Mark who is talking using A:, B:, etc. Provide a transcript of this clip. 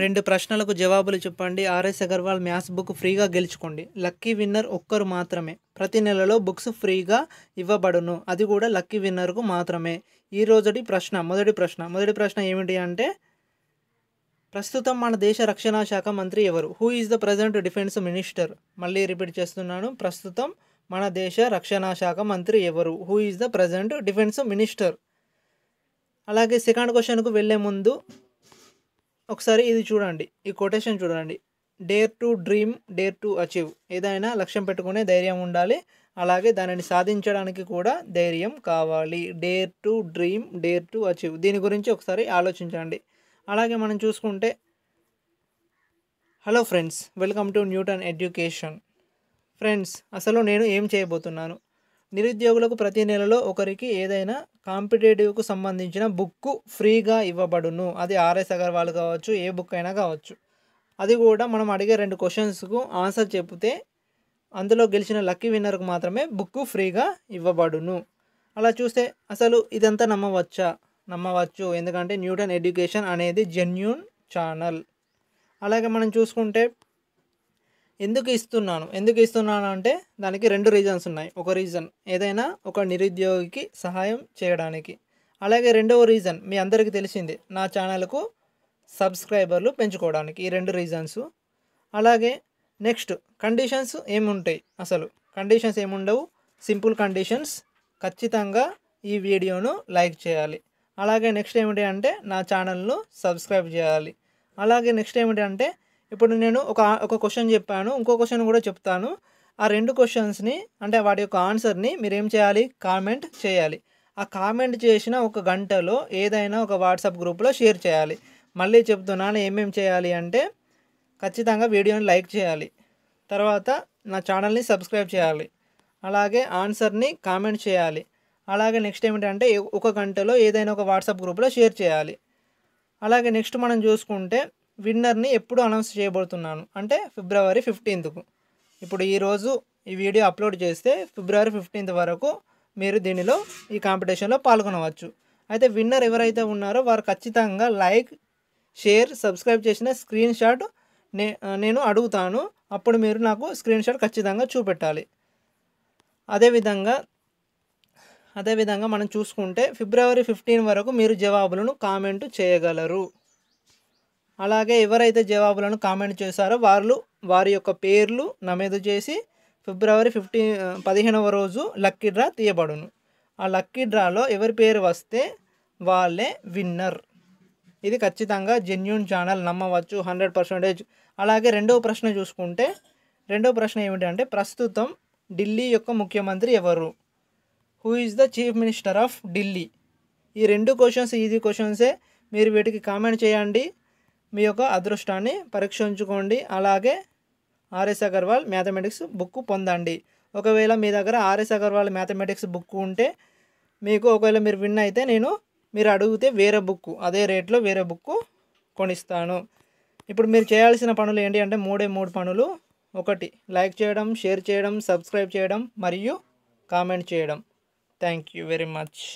A: రెండు ప్రశ్నలకు జవాబులు చెప్పండి ఆర్ఎస్ అగర్వాల్ మ్యాథ్స్ బుక్ ఫ్రీగా గెలుచుకోండి లక్కీ విన్నర్ ఒక్కరు మాత్రమే ప్రతి నెలలో బుక్స్ ఫ్రీగా ఇవ్వబడును అది కూడా లక్కీ విన్నర్కు మాత్రమే ఈ రోజుటి ప్రశ్న మొదటి ప్రశ్న మొదటి ప్రశ్న ఏమిటి అంటే ప్రస్తుతం మన దేశ రక్షణ శాఖ మంత్రి ఎవరు who is the present defence minister మళ్ళీ రిపీట్ చేస్తున్నాను ప్రస్తుతం మన దేశ రక్షణ శాఖ మంత్రి ఎవరు who is the present defence minister అలాగే సెకండ్ క్వశ్చన్కు వెళ్ళే ముందు ఒకసారి ఇది చూడండి ఈ కొటేషన్ చూడండి dare to dream dare to achieve ఏదైనా లక్ష్యం పెట్టుకునే ధైర్యం ఉండాలి అలాగే దానిని సాధించడానికి కూడా ధైర్యం కావాలి dare to dream dare to achieve దీని గురించి ఒకసారి ఆలోచించండి అలాగే మనం చూసుకుంటే hello friends welcome to Newton education friends అసలు నేను ఏం చేయబోతున్నాను నిరుద్యోగులకు ప్రతి నెలలో ఒకరికి ఏదైనా కాంపిటేటివ్కు సంబంధించిన బుక్ ఫ్రీగా ఇవ్వబడును అది ఆర్ఎస్ అగర్వాల్ కావచ్చు ఏ బుక్ అయినా కావచ్చు అది కూడా మనం అడిగే రెండు క్వశ్చన్స్కు ఆన్సర్ చెప్తే అందులో గెలిచిన లక్కీ విన్నర్కు మాత్రమే బుక్ ఫ్రీగా ఇవ్వబడును అలా చూస్తే అసలు ఇదంతా నమ్మవచ్చా నమ్మవచ్చు ఎందుకంటే న్యూటన్ ఎడ్యుకేషన్ అనేది జెన్యున్ ఛానల్ అలాగే మనం చూసుకుంటే ఎందుకు ఇస్తున్నాను ఎందుకు ఇస్తున్నాను అంటే దానికి రెండు రీజన్స్ ఉన్నాయి ఒక రీజన్ ఏదైనా ఒక నిరుద్యోగికి సహాయం చేయడానికి అలాగే రెండవ రీజన్ మీ అందరికీ తెలిసింది నా ఛానల్కు సబ్స్క్రైబర్లు పెంచుకోవడానికి ఈ రెండు రీజన్స్ అలాగే నెక్స్ట్ కండిషన్స్ ఏముంటాయి అసలు కండిషన్స్ ఏముండవు సింపుల్ కండిషన్స్ ఖచ్చితంగా ఈ వీడియోను లైక్ చేయాలి అలాగే నెక్స్ట్ ఏమిటి అంటే నా ఛానల్ను సబ్స్క్రైబ్ చేయాలి అలాగే నెక్స్ట్ ఏమిటి అంటే ఇప్పుడు నేను ఒక ఒక క్వశ్చన్ చెప్పాను ఇంకో క్వశ్చన్ కూడా చెప్తాను ఆ రెండు క్వశ్చన్స్ని అంటే వాటి యొక్క ఆన్సర్ని మీరు ఏం చేయాలి కామెంట్ చేయాలి ఆ కామెంట్ చేసిన ఒక గంటలో ఏదైనా ఒక వాట్సాప్ గ్రూప్లో షేర్ చేయాలి మళ్ళీ చెప్తున్నాను ఏమేమి చేయాలి అంటే ఖచ్చితంగా వీడియోని లైక్ చేయాలి తర్వాత నా ఛానల్ని సబ్స్క్రైబ్ చేయాలి అలాగే ఆన్సర్ని కామెంట్ చేయాలి అలాగే నెక్స్ట్ ఏమిటంటే ఒక గంటలో ఏదైనా ఒక వాట్సాప్ గ్రూప్లో షేర్ చేయాలి అలాగే నెక్స్ట్ మనం చూసుకుంటే విన్నర్ని ఎప్పుడు అనౌన్స్ చేయబోతున్నాను అంటే ఫిబ్రవరి ఫిఫ్టీన్త్కు ఇప్పుడు ఈరోజు ఈ వీడియో అప్లోడ్ చేస్తే ఫిబ్రవరి ఫిఫ్టీన్త్ వరకు మీరు దీనిలో ఈ కాంపిటీషన్లో పాల్గొనవచ్చు అయితే విన్నర్ ఎవరైతే ఉన్నారో వారు ఖచ్చితంగా లైక్ షేర్ సబ్స్క్రైబ్ చేసిన స్క్రీన్ షాట్ నే నేను అడుగుతాను అప్పుడు మీరు నాకు స్క్రీన్ షాట్ ఖచ్చితంగా చూపెట్టాలి అదేవిధంగా అదేవిధంగా మనం చూసుకుంటే ఫిబ్రవరి ఫిఫ్టీన్ వరకు మీరు జవాబులను కామెంట్ చేయగలరు అలాగే ఎవరైతే జవాబులను కామెంట్ చేశారో వాళ్ళు వారి యొక్క పేర్లు నమోదు చేసి ఫిబ్రవరి ఫిఫ్టీ పదిహేనవ రోజు లక్కీ డ్రా తీయబడును ఆ లక్కీ డ్రాలో ఎవరి పేరు వస్తే వాళ్ళే విన్నర్ ఇది ఖచ్చితంగా జెన్యున్ ఛానల్ నమ్మవచ్చు హండ్రెడ్ పర్సెంటేజ్ అలాగే రెండవ ప్రశ్న చూసుకుంటే రెండవ ప్రశ్న ఏమిటంటే ప్రస్తుతం ఢిల్లీ యొక్క ముఖ్యమంత్రి ఎవరు who is the chief minister of Delhi ఈ రెండు క్వశ్చన్స్ ఈజీ క్వశ్చన్సే మీరు వీటికి కామెంట్ చేయండి మీ యొక్క అదృష్టాన్ని పరీక్షించుకోండి అలాగే ఆర్ఎస్ అగర్వాల్ మ్యాథమెటిక్స్ బుక్ పొందండి ఒకవేళ మీ దగ్గర ఆర్ఎస్ అగర్వాల్ మ్యాథమెటిక్స్ బుక్ ఉంటే మీకు ఒకవేళ మీరు విన్ అయితే నేను మీరు అడిగితే వేరే బుక్ అదే రేట్లో వేరే బుక్ కొనిస్తాను ఇప్పుడు మీరు చేయాల్సిన పనులు ఏంటి అంటే మూడే మూడు పనులు ఒకటి లైక్ చేయడం షేర్ చేయడం సబ్స్క్రైబ్ చేయడం మరియు కామెంట్ చేయడం థ్యాంక్ యూ వెరీ మచ్